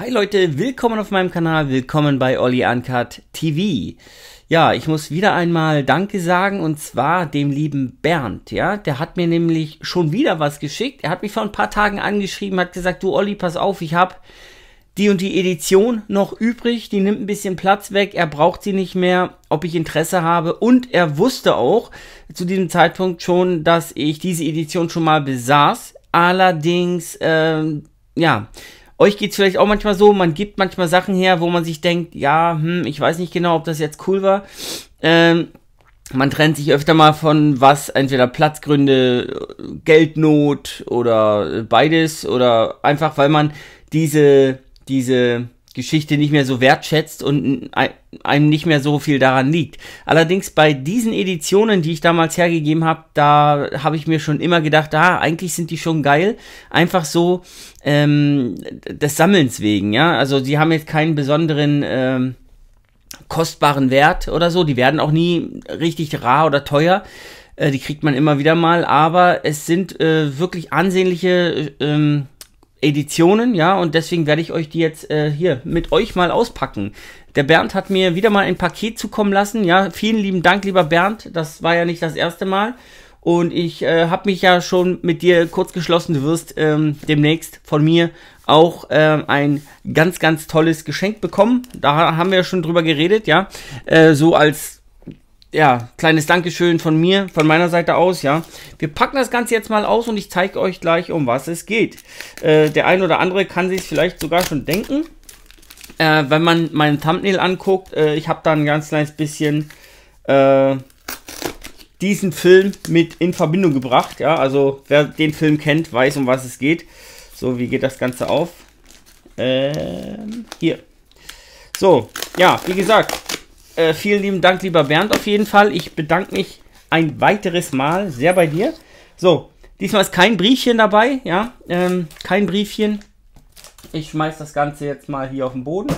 Hi Leute, willkommen auf meinem Kanal, willkommen bei Olli Uncut TV. Ja, ich muss wieder einmal Danke sagen und zwar dem lieben Bernd, ja. Der hat mir nämlich schon wieder was geschickt. Er hat mich vor ein paar Tagen angeschrieben, hat gesagt, du Olli, pass auf, ich habe die und die Edition noch übrig, die nimmt ein bisschen Platz weg, er braucht sie nicht mehr, ob ich Interesse habe und er wusste auch zu diesem Zeitpunkt schon, dass ich diese Edition schon mal besaß. Allerdings, ähm, ja, euch geht es vielleicht auch manchmal so, man gibt manchmal Sachen her, wo man sich denkt, ja, hm, ich weiß nicht genau, ob das jetzt cool war. Ähm, man trennt sich öfter mal von was, entweder Platzgründe, Geldnot oder beides oder einfach, weil man diese, diese Geschichte nicht mehr so wertschätzt und einem nicht mehr so viel daran liegt. Allerdings bei diesen Editionen, die ich damals hergegeben habe, da habe ich mir schon immer gedacht, ah, eigentlich sind die schon geil, einfach so ähm, des Sammelns wegen, ja. Also die haben jetzt keinen besonderen ähm, kostbaren Wert oder so, die werden auch nie richtig rar oder teuer. Äh, die kriegt man immer wieder mal, aber es sind äh, wirklich ansehnliche äh, ähm, Editionen, ja, und deswegen werde ich euch die jetzt äh, hier mit euch mal auspacken. Der Bernd hat mir wieder mal ein Paket zukommen lassen, ja. Vielen lieben Dank, lieber Bernd. Das war ja nicht das erste Mal. Und ich äh, habe mich ja schon mit dir kurz geschlossen. Du wirst ähm, demnächst von mir auch ähm, ein ganz, ganz tolles Geschenk bekommen. Da haben wir ja schon drüber geredet, ja. Äh, so als ja, kleines Dankeschön von mir, von meiner Seite aus, ja. Wir packen das Ganze jetzt mal aus und ich zeige euch gleich, um was es geht. Äh, der ein oder andere kann sich vielleicht sogar schon denken. Äh, wenn man meinen Thumbnail anguckt, äh, ich habe da ein ganz kleines bisschen äh, diesen Film mit in Verbindung gebracht, ja. Also wer den Film kennt, weiß, um was es geht. So, wie geht das Ganze auf? Ähm, hier. So, ja, wie gesagt, äh, vielen lieben Dank, lieber Bernd, auf jeden Fall. Ich bedanke mich ein weiteres Mal sehr bei dir. So, diesmal ist kein Briefchen dabei, ja, ähm, kein Briefchen. Ich schmeiß das Ganze jetzt mal hier auf den Boden.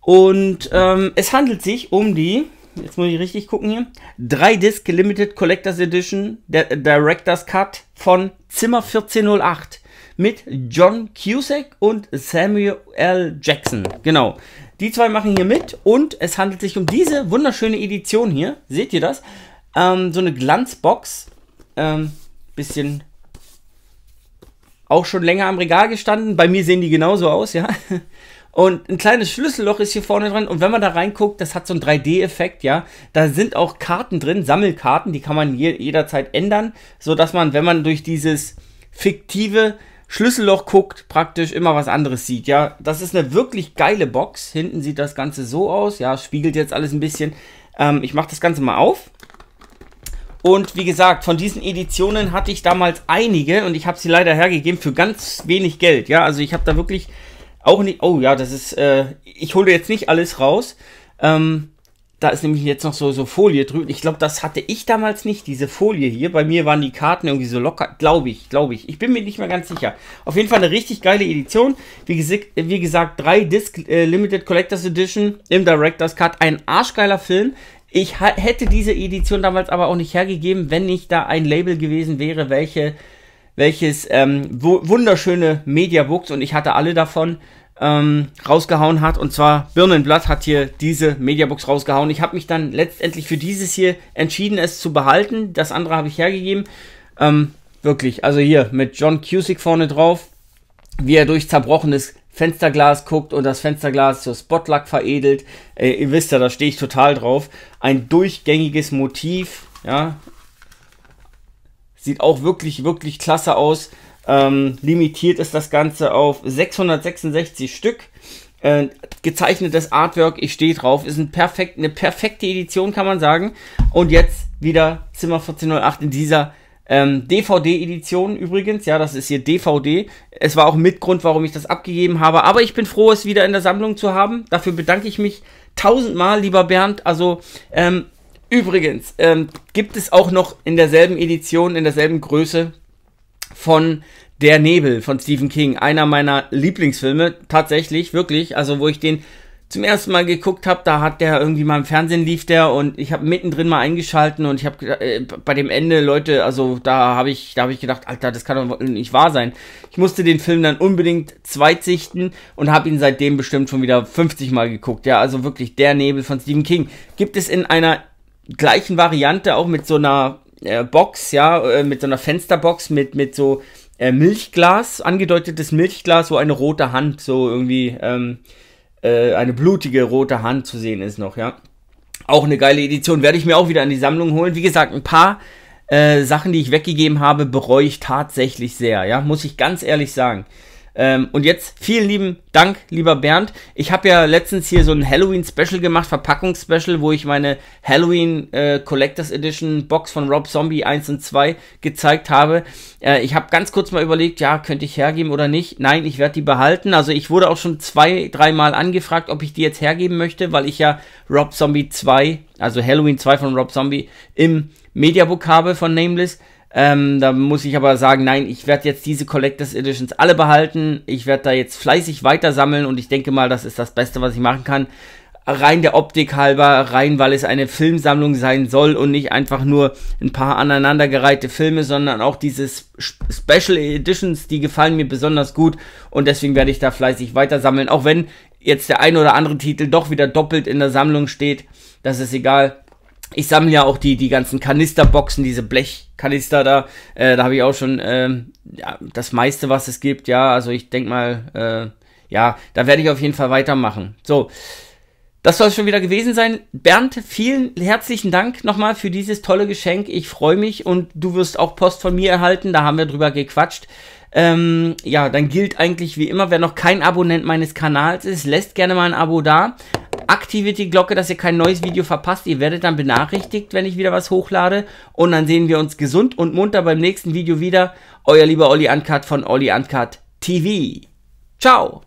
Und ähm, es handelt sich um die, jetzt muss ich richtig gucken hier, 3-Disc Limited Collectors Edition der Director's Cut von Zimmer 1408 mit John Cusack und Samuel L. Jackson. Genau. Die zwei machen hier mit und es handelt sich um diese wunderschöne Edition hier. Seht ihr das? Ähm, so eine Glanzbox. Ähm, bisschen auch schon länger am Regal gestanden. Bei mir sehen die genauso aus, ja. Und ein kleines Schlüsselloch ist hier vorne dran. Und wenn man da reinguckt, das hat so einen 3D-Effekt, ja. Da sind auch Karten drin, Sammelkarten, die kann man je, jederzeit ändern, sodass man, wenn man durch dieses fiktive Schlüsselloch guckt, praktisch immer was anderes sieht. Ja, das ist eine wirklich geile Box. Hinten sieht das Ganze so aus. Ja, spiegelt jetzt alles ein bisschen. Ähm, ich mache das Ganze mal auf. Und wie gesagt, von diesen Editionen hatte ich damals einige und ich habe sie leider hergegeben für ganz wenig Geld. Ja, also ich habe da wirklich auch nicht. Oh ja, das ist. Äh, ich hole jetzt nicht alles raus. Ähm, da ist nämlich jetzt noch so, so Folie drüben. Ich glaube, das hatte ich damals nicht, diese Folie hier. Bei mir waren die Karten irgendwie so locker. Glaube ich, glaube ich. Ich bin mir nicht mehr ganz sicher. Auf jeden Fall eine richtig geile Edition. Wie, ges wie gesagt, drei Disc äh, Limited Collectors Edition im Director's Cut. Ein arschgeiler Film. Ich hätte diese Edition damals aber auch nicht hergegeben, wenn nicht da ein Label gewesen wäre, welche welches ähm, wunderschöne Books und ich hatte alle davon ähm, rausgehauen hat. Und zwar Birnenblatt hat hier diese Mediabox rausgehauen. Ich habe mich dann letztendlich für dieses hier entschieden, es zu behalten. Das andere habe ich hergegeben. Ähm, wirklich, also hier mit John Cusick vorne drauf, wie er durch zerbrochenes Fensterglas guckt und das Fensterglas zur Spotlack veredelt. Äh, ihr wisst ja, da stehe ich total drauf. Ein durchgängiges Motiv, ja. Sieht auch wirklich, wirklich klasse aus. Ähm, limitiert ist das Ganze auf 666 Stück. Äh, gezeichnetes Artwork, ich stehe drauf, ist ein perfekt, eine perfekte Edition, kann man sagen. Und jetzt wieder Zimmer 1408 in dieser ähm, DVD-Edition übrigens. Ja, das ist hier DVD. Es war auch Mitgrund, warum ich das abgegeben habe. Aber ich bin froh, es wieder in der Sammlung zu haben. Dafür bedanke ich mich tausendmal, lieber Bernd. Also, ähm, übrigens, ähm, gibt es auch noch in derselben Edition, in derselben Größe von Der Nebel von Stephen King, einer meiner Lieblingsfilme, tatsächlich, wirklich, also wo ich den zum ersten Mal geguckt habe, da hat der irgendwie mal im Fernsehen lief der und ich habe mittendrin mal eingeschalten und ich habe äh, bei dem Ende Leute, also da habe ich da habe ich gedacht, Alter, das kann doch nicht wahr sein. Ich musste den Film dann unbedingt zweitsichten und habe ihn seitdem bestimmt schon wieder 50 mal geguckt. Ja, also wirklich der Nebel von Stephen King gibt es in einer gleichen Variante auch mit so einer äh, Box, ja, äh, mit so einer Fensterbox mit, mit so äh, Milchglas, angedeutetes Milchglas, wo eine rote Hand, so irgendwie ähm, äh, eine blutige rote Hand zu sehen ist noch, ja. Auch eine geile Edition, werde ich mir auch wieder in die Sammlung holen. Wie gesagt, ein paar äh, Sachen, die ich weggegeben habe, bereue ich tatsächlich sehr, ja, muss ich ganz ehrlich sagen. Ähm, und jetzt vielen lieben Dank, lieber Bernd. Ich habe ja letztens hier so ein Halloween-Special gemacht, Verpackungs-Special, wo ich meine Halloween äh, Collectors Edition Box von Rob Zombie 1 und 2 gezeigt habe. Äh, ich habe ganz kurz mal überlegt, ja, könnte ich hergeben oder nicht. Nein, ich werde die behalten. Also ich wurde auch schon zwei, dreimal angefragt, ob ich die jetzt hergeben möchte, weil ich ja Rob Zombie 2, also Halloween 2 von Rob Zombie im Mediabook habe von Nameless. Ähm, da muss ich aber sagen, nein, ich werde jetzt diese Collectors Editions alle behalten. Ich werde da jetzt fleißig weiter sammeln und ich denke mal, das ist das Beste, was ich machen kann. Rein der Optik halber, rein weil es eine Filmsammlung sein soll und nicht einfach nur ein paar aneinandergereihte Filme, sondern auch diese Special Editions, die gefallen mir besonders gut und deswegen werde ich da fleißig weiter sammeln. Auch wenn jetzt der ein oder andere Titel doch wieder doppelt in der Sammlung steht, das ist egal ich sammle ja auch die, die ganzen Kanisterboxen, diese Blechkanister da. Äh, da habe ich auch schon äh, ja, das meiste, was es gibt. Ja, also ich denke mal, äh, ja, da werde ich auf jeden Fall weitermachen. So, das soll es schon wieder gewesen sein. Bernd, vielen herzlichen Dank nochmal für dieses tolle Geschenk. Ich freue mich und du wirst auch Post von mir erhalten. Da haben wir drüber gequatscht. Ähm, ja, dann gilt eigentlich wie immer, wer noch kein Abonnent meines Kanals ist, lässt gerne mal ein Abo da aktiviert die Glocke, dass ihr kein neues Video verpasst. Ihr werdet dann benachrichtigt, wenn ich wieder was hochlade. Und dann sehen wir uns gesund und munter beim nächsten Video wieder. Euer lieber Olli Uncut von Olli Uncut TV. Ciao!